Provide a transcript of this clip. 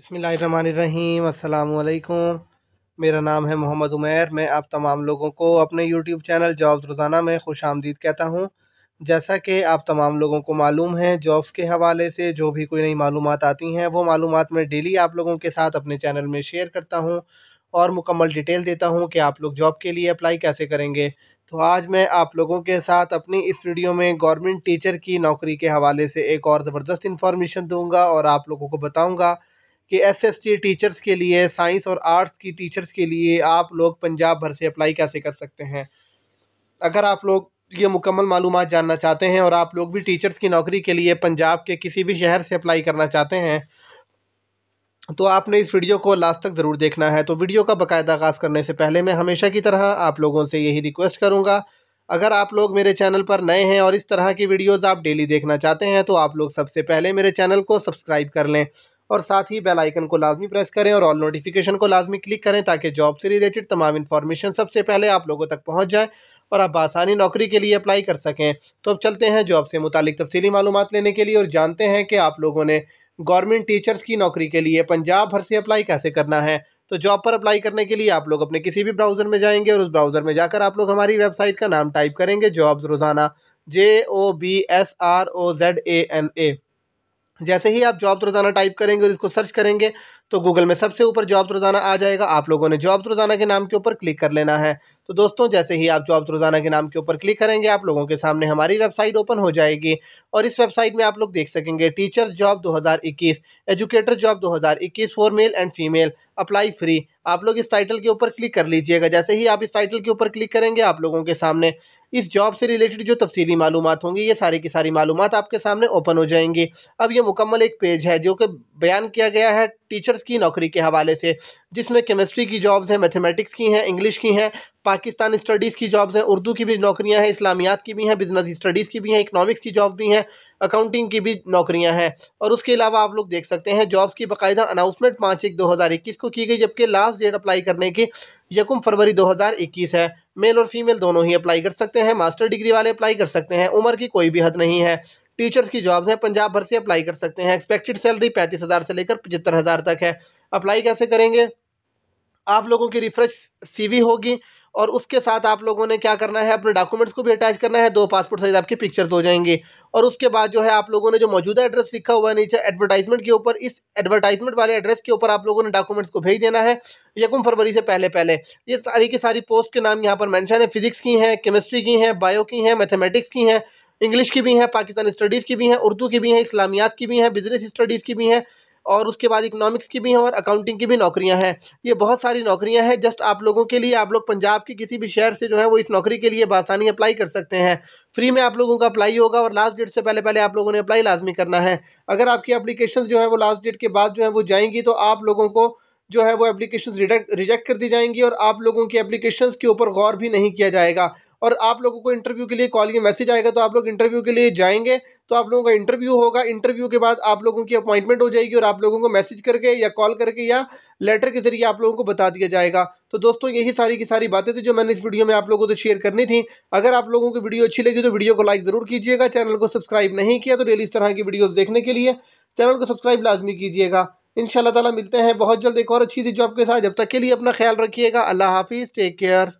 बसमिलकुम अल्लाम मेरा नाम है मोहम्मद उमैर मैं आप तमाम लोगों को अपने यूट्यूब चैनल जॉब रोज़ाना में खुश आमदीद कहता हूँ जैसा कि आप तमाम लोगों को मालूम है जॉब्स के हवाले से जो भी कोई नई मालूम आती हैं वो मालूम मैं डेली आप लोगों के साथ अपने चैनल में शेयर करता हूँ और मुकम्मल डिटेल देता हूँ कि आप लोग जॉब के लिए अप्लाई कैसे करेंगे तो आज मैं आप लोगों के साथ अपनी इस वीडियो में गवर्नमेंट टीचर की नौकरी के हवाले से एक और ज़बरदस्त इन्फॉर्मेशन दूंगा और आप लोगों को बताऊंगा कि एसएसटी टीचर्स के लिए साइंस और आर्ट्स की टीचर्स के लिए आप लोग पंजाब भर से अप्लाई कैसे कर सकते हैं अगर आप लोग ये मुकम्मल मालूम जानना चाहते हैं और आप लोग भी टीचर्स की नौकरी के लिए पंजाब के किसी भी शहर से अप्लाई करना चाहते हैं तो आपने इस वीडियो को लास्ट तक ज़रूर देखना है तो वीडियो का बाकायदा आगाज़ करने से पहले मैं हमेशा की तरह आप लोगों से यही रिक्वेस्ट करूँगा अगर आप लोग मेरे चैनल पर नए हैं और इस तरह की वीडियोज़ आप डेली देखना चाहते हैं तो आप लोग सबसे पहले मेरे चैनल को सब्सक्राइब कर लें और साथ ही बेल आइकन को लाजमी प्रेस करें और ऑल नोटिफिकेशन को लाजमी क्लिक करें ताकि जॉब से रिलेटेड तमाम इन्फॉर्मेशन सबसे पहले आप लोगों तक पहुँच जाए और आप आसानी नौकरी के लिए अप्लाई कर सकें तो अब चलते हैं जॉब से मुतल तफसली मालूम लेने के लिए और जानते हैं कि आप लोगों ने गवर्नमेंट टीचर्स की नौकरी के लिए पंजाब भर से अप्लाई कैसे करना है तो जॉब पर अप्लाई करने के लिए आप लोग अपने किसी भी ब्राउज़र में जाएंगे और उस ब्राउज़र में जाकर आप लोग हमारी वेबसाइट का नाम टाइप करेंगे जॉब्स रोज़ाना J O B S R O Z A N A जैसे ही आप जॉब रोज़ाना टाइप करेंगे और इसको सर्च करेंगे तो गूगल में सबसे ऊपर जॉब रोज़ाना आ जाएगा आप लोगों ने जॉब रोज़ाना के नाम के ऊपर क्लिक कर लेना है तो दोस्तों जैसे ही आप जॉब रोज़ाना के नाम के ऊपर क्लिक करेंगे आप लोगों के सामने हमारी वेबसाइट ओपन हो जाएगी और इस वेबसाइट में आप लोग देख सकेंगे teachers job 2021 educator job 2021 for male and female apply free आप लोग इस टाइटल के ऊपर क्लिक कर लीजिएगा जैसे ही आप इस टाइटल के ऊपर क्लिक करेंगे आप लोगों के सामने इस जॉब से रिलेटेड जो तफसीली मालूम होंगी ये सारी की सारी मालूम आपके सामने ओपन हो जाएंगी अब ये मुकम्मल एक पेज है जो कि बयान किया गया है टीचर्स की नौकरी के हवाले से जिसमें केमिस्ट्री की जॉब्स हैं मैथमेटिक्स की हैं इंग्लिश की हैं पाकिस्तान स्टडीज़ की जॉब्स हैं उर्दू की भी नौकरियाँ हैं इस्लामियात की भी हैं बिज़नेस स्टडीज़ की भी हैं इकनॉमिक्स की जॉब भी हैं अकाउंटिंग की भी नौकरियां हैं और उसके अलावा आप लोग देख सकते हैं जॉब्स की बाकायदा अनाउंसमेंट पाँच एक दो हज़ार इक्कीस को की गई जबकि लास्ट डेट अप्लाई करने की यकम फरवरी दो हज़ार इक्कीस है मेल और फीमेल दोनों ही अप्लाई कर सकते हैं मास्टर डिग्री वाले अप्लाई कर सकते हैं उम्र की कोई भी हद नहीं है टीचर्स की जॉब्स हैं पंजाब भर से अप्लाई कर सकते हैं एक्सपेक्टेड सैलरी पैंतीस हज़ार से लेकर पचहत्तर हज़ार तक है अप्लाई कैसे करेंगे आप लोगों की रिफ्रेश सीवी होगी और उसके साथ आप लोगों ने क्या करना है अपने डॉक्यूमेंट्स को भी अटैच करना है दो पासपोर्ट साइज़ आपके पिक्चर्स हो जाएंगे और उसके बाद जो है आप लोगों ने जो मौजूदा एड्रेस लिखा हुआ है नीचे एडवर्टाइजमेंट के ऊपर इस एडवर्टाइजमेंट वाले एड्रेस के ऊपर आप लोगों ने डॉक्यूमेंट्स को भेज देना है यकुम फरवरी से पहले पहले ये सारी की सारी पोस्ट के नाम यहाँ पर मैंशन है फिजिक्स की हैं केमिस्ट्री की हैं बायो की हैं मैथमेटिक्स की हैं इंग्लिश की भी हैं पाकिस्तान स्टडीज़ की भी हैं उर्दू की भी हैं इस्लामियात की भी हैं बिजनेस स्टडीज़ की भी हैं और उसके बाद इकोनॉमिक्स की भी हैं और अकाउंटिंग की भी नौकरियां हैं ये बहुत सारी नौकरियां हैं जस्ट आप लोगों के लिए आप लोग पंजाब के किसी भी शहर से जो है वो इस नौकरी के लिए बसानी अप्लाई कर सकते हैं फ्री में आप लोगों का अप्लाई होगा और लास्ट डेट से पहले पहले आप लोगों ने अप्लाई लाजमी करना है अगर आपकी अप्लीकेशन जो है वो लास्ट डेट के बाद जो है वो जाएंगी तो आप लोगों को जो है वो एप्लीकेशन रिजेक्ट कर दी जाएंगी और आप लोगों की एप्लीकेशन के ऊपर गौर भी नहीं किया जाएगा और आप लोगों को इंटरव्यू के लिए कॉल या मैसेज आएगा तो आप लोग इंटरव्यू के लिए जाएंगे तो आप लोगों का इंटरव्यू होगा इंटरव्यू के बाद आप लोगों की अपॉइंटमेंट हो जाएगी और आप लोगों को मैसेज करके या कॉल करके या लेटर के जरिए आप लोगों को बता दिया जाएगा तो दोस्तों यही सारी की सारी बातें थी जो मैंने इस वीडियो में आप लोगों से तो शेयर करनी थी अगर आप लोगों की वीडियो अच्छी लगी तो वीडियो को लाइक ज़रूर कीजिएगा चैनल को सब्सक्राइब नहीं किया तो डेली इस तरह की वीडियोज़ देखने के लिए चैनल को सब्सक्राइब लाजमी कीजिएगा इन ताला मिलते हैं बहुत जल्द एक और अच्छी सी जॉब के साथ जब तक के लिए अपना ख्याल रखिएगा अल्लाह हाफिज़ टेक केयर